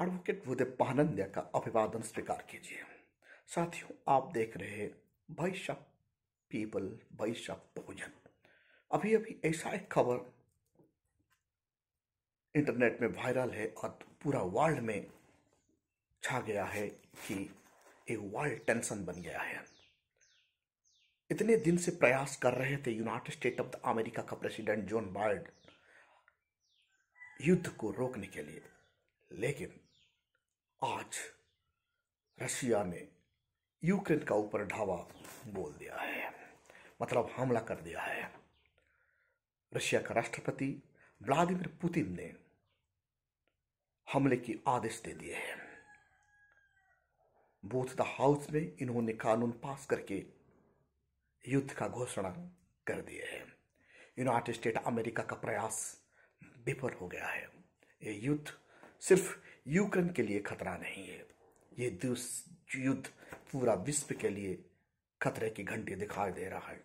advocate Bhudev पानंद्या का अभिवादन स्वीकार कीजिए साथियों आप देख रहे हैं वैश्य पीपल वैश्य भोजन अभी अभी ऐसा एक खबर इंटरनेट में वायरल है और पूरा वर्ल्ड में छा गया है कि एक वर्ल्ड टेंशन बन गया है इतने दिन से प्रयास कर रहे थे यूनाइटेड स्टेट ऑफ अमेरिका का प्रेसिडेंट जॉन बाइड युद्ध को रोकने के लिए लेकिन आज रशिया ने यूक्रेन का ऊपर ढावा बोल दिया है मतलब हमला कर दिया है रशिया का राष्ट्रपति व्लादिमीर पुतिन ने हमले की आदेश दे दिए हैं बोथ द हाउस में इन्होंने कानून पास करके युद्ध का घोषणा कर दिए है यूनाइटेड स्टेट अमेरिका का प्रयास विफल हो गया है ये युद्ध सिर्फ यूक्रेन के लिए खतरा नहीं है ये युद्ध पूरा विश्व के लिए खतरे की घंटी दिखाई दे रहा है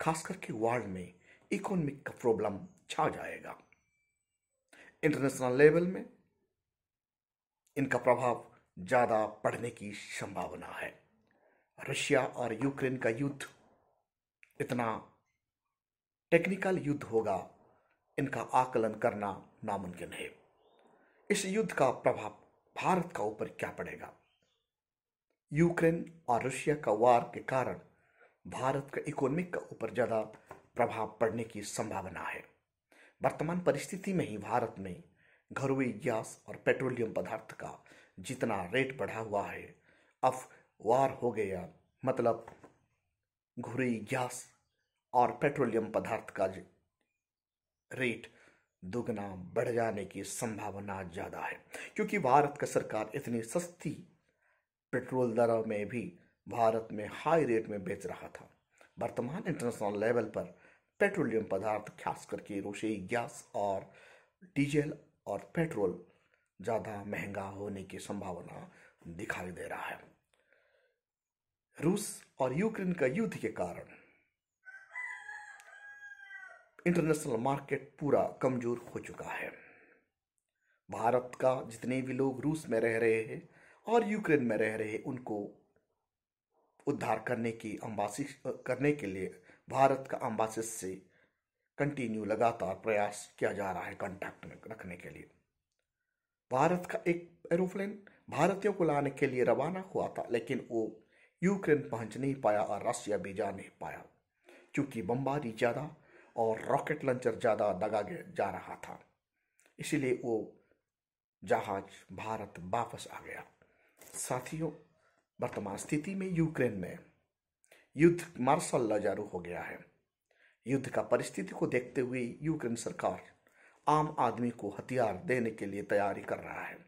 खास करके वर्ल्ड में इकोनॉमिक का प्रॉब्लम छा जाएगा इंटरनेशनल लेवल में इनका प्रभाव ज़्यादा पड़ने की संभावना है रशिया और यूक्रेन का युद्ध इतना टेक्निकल युद्ध होगा इनका आकलन करना नामुमकिन है इस युद्ध का प्रभाव भारत का ऊपर क्या पड़ेगा यूक्रेन और रशिया का वार के कारण भारत का इकोनॉमिक का ऊपर ज़्यादा प्रभाव पड़ने की संभावना है वर्तमान परिस्थिति में ही भारत में घरोई गैस और पेट्रोलियम पदार्थ का जितना रेट बढ़ा हुआ है अब वार हो गया मतलब घुरी गैस और पेट्रोलियम पदार्थ का रेट दुगना बढ़ जाने की संभावना ज़्यादा है क्योंकि भारत का सरकार इतनी सस्ती पेट्रोल दरों में भी भारत में हाई रेट में बेच रहा था वर्तमान इंटरनेशनल लेवल पर पेट्रोलियम पदार्थ खास करके रसोई गैस और डीजल और पेट्रोल ज़्यादा महंगा होने की संभावना दिखाई दे रहा है रूस और यूक्रेन का युद्ध के कारण इंटरनेशनल मार्केट पूरा कमज़ोर हो चुका है भारत का जितने भी लोग रूस में रह रहे हैं और यूक्रेन में रह रहे हैं उनको उद्धार करने की अम्बासी करने के लिए भारत का अम्बासिस से कंटिन्यू लगातार प्रयास किया जा रहा है कांटेक्ट में रखने के लिए भारत का एक एरोप्लेन भारतीयों को लाने के लिए रवाना हुआ था लेकिन वो यूक्रेन पहुंच नहीं पाया और रशिया भी जा नहीं पाया क्योंकि बमबारी ज़्यादा और रॉकेट लॉन्चर ज़्यादा दगा जा रहा था इसीलिए वो जहाज भारत वापस आ गया साथियों वर्तमान स्थिति में यूक्रेन में युद्ध मार्शल लॉ हो गया है युद्ध का परिस्थिति को देखते हुए यूक्रेन सरकार आम आदमी को हथियार देने के लिए तैयारी कर रहा है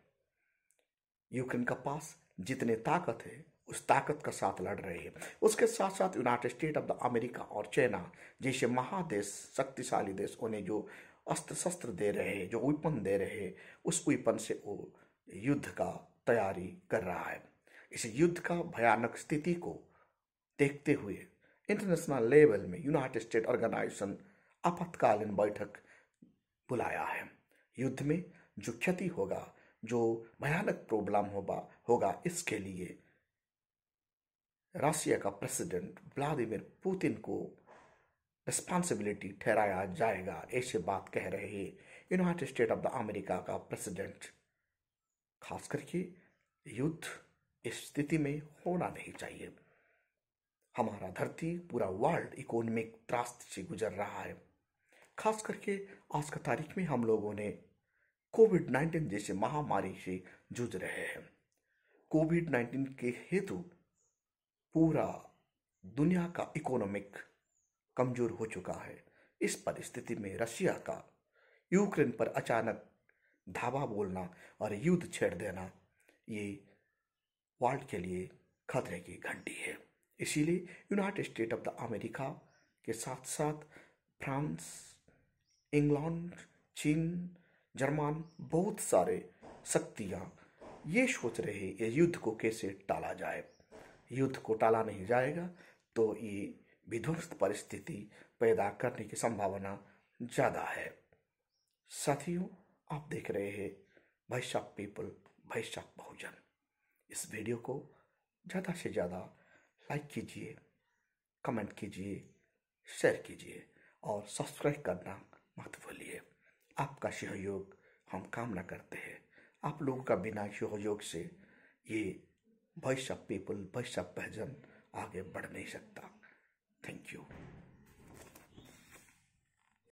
यूक्रेन का पास जितने ताकत है उस ताकत का साथ लड़ रहे हैं उसके साथ साथ United State of the America और चाइना जैसे महादेश शक्तिशाली देश उन्हें जो अस्त्र शस्त्र दे रहे हैं जो विपन दे रहे हैं उस वीपन से वो युद्ध का तैयारी कर रहा है इस युद्ध का भयानक स्थिति को देखते हुए इंटरनेशनल लेवल में यूनाइटेड स्टेट ऑर्गेनाइजेशन आपातकालीन बैठक बुलाया है युद्ध में जो क्षति होगा जो भयानक प्रॉब्लम होगा होगा इसके लिए रसिया का प्रेसिडेंट व्लादिमिर पुतिन को रिस्पॉन्सिबिलिटी ठहराया जाएगा ऐसे बात कह रहे हैं United State of the America का प्रेसिडेंट खास करके युद्ध इस स्थिति में होना नहीं चाहिए हमारा धरती पूरा वर्ल्ड इकोनॉमिक त्रास्त से गुजर रहा है खास करके आज का तारीख में हम लोगों ने कोविड नाइन्टीन जैसे महामारी से जूझ रहे हैं कोविड नाइन्टीन के हेतु पूरा दुनिया का इकोनॉमिक कमज़ोर हो चुका है इस परिस्थिति में रशिया का यूक्रेन पर अचानक धावा बोलना और युद्ध छेड़ देना ये वर्ल्ड के लिए खतरे की घंटी है इसीलिए United State of the America के साथ साथ फ्रांस इंग्लैंड चीन जर्मन बहुत सारे शक्तियाँ ये सोच रहे हैं ये युद्ध को कैसे टाला जाए युद्ध को टाला नहीं जाएगा तो ये विध्वंस परिस्थिति पैदा करने की संभावना ज़्यादा है साथियों आप देख रहे हैं भैशाक पीपल भैशाक बहुजन इस वीडियो को ज़्यादा से ज़्यादा लाइक कीजिए कमेंट कीजिए शेयर कीजिए और सब्सक्राइब करना मत भूलिए आपका सहयोग हम कामना करते हैं आप लोगों का बिना सहयोग से ये वॉइस ऑफ पीपल भविष्य ऑफ आगे बढ़ नहीं सकता थैंक यू